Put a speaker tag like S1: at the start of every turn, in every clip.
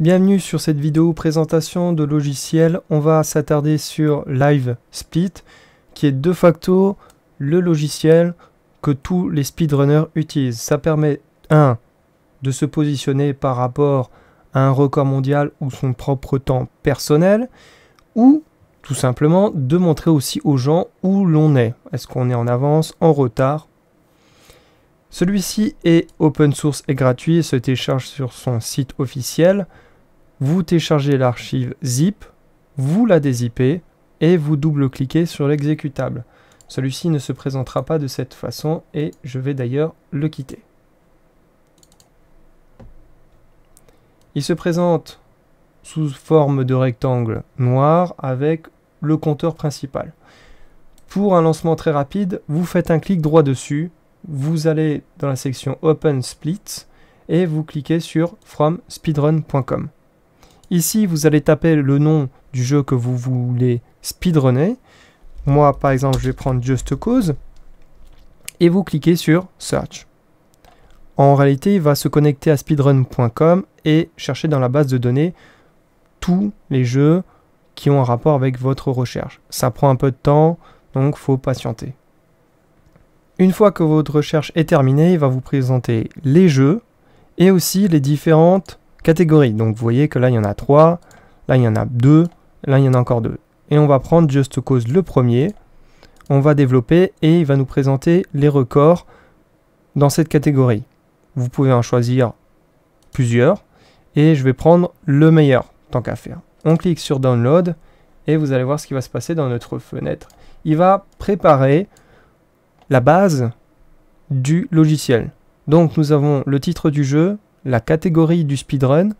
S1: Bienvenue sur cette vidéo présentation de logiciel. On va s'attarder sur Live qui est de facto le logiciel que tous les speedrunners utilisent. Ça permet 1 de se positionner par rapport à un record mondial ou son propre temps personnel ou tout simplement de montrer aussi aux gens où l'on est. Est-ce qu'on est en avance, en retard Celui-ci est open source et gratuit et se télécharge sur son site officiel vous téléchargez l'archive zip, vous la dézippez et vous double-cliquez sur l'exécutable. Celui-ci ne se présentera pas de cette façon et je vais d'ailleurs le quitter. Il se présente sous forme de rectangle noir avec le compteur principal. Pour un lancement très rapide, vous faites un clic droit dessus, vous allez dans la section Open Split et vous cliquez sur From Speedrun.com. Ici, vous allez taper le nom du jeu que vous voulez speedrunner. Moi, par exemple, je vais prendre Just Cause. Et vous cliquez sur Search. En réalité, il va se connecter à speedrun.com et chercher dans la base de données tous les jeux qui ont un rapport avec votre recherche. Ça prend un peu de temps, donc il faut patienter. Une fois que votre recherche est terminée, il va vous présenter les jeux et aussi les différentes catégorie, Donc vous voyez que là il y en a 3, là il y en a 2, là il y en a encore 2. Et on va prendre Just Cause le premier, on va développer et il va nous présenter les records dans cette catégorie. Vous pouvez en choisir plusieurs et je vais prendre le meilleur tant qu'à faire. On clique sur Download et vous allez voir ce qui va se passer dans notre fenêtre. Il va préparer la base du logiciel. Donc nous avons le titre du jeu, la catégorie du speedrun,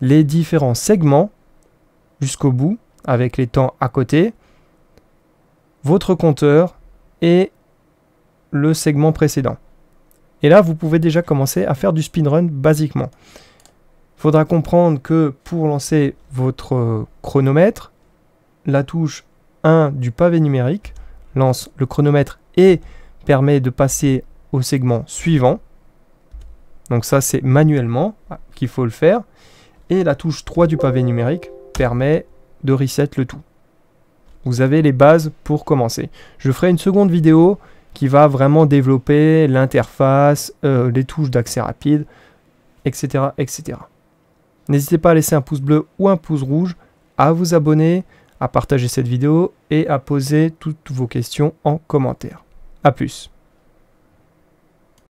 S1: les différents segments jusqu'au bout, avec les temps à côté, votre compteur et le segment précédent. Et là, vous pouvez déjà commencer à faire du speedrun basiquement. Il faudra comprendre que pour lancer votre chronomètre, la touche 1 du pavé numérique lance le chronomètre et permet de passer au segment suivant. Donc ça, c'est manuellement qu'il faut le faire. Et la touche 3 du pavé numérique permet de reset le tout. Vous avez les bases pour commencer. Je ferai une seconde vidéo qui va vraiment développer l'interface, euh, les touches d'accès rapide, etc. etc. N'hésitez pas à laisser un pouce bleu ou un pouce rouge, à vous abonner, à partager cette vidéo et à poser toutes vos questions en commentaire. A plus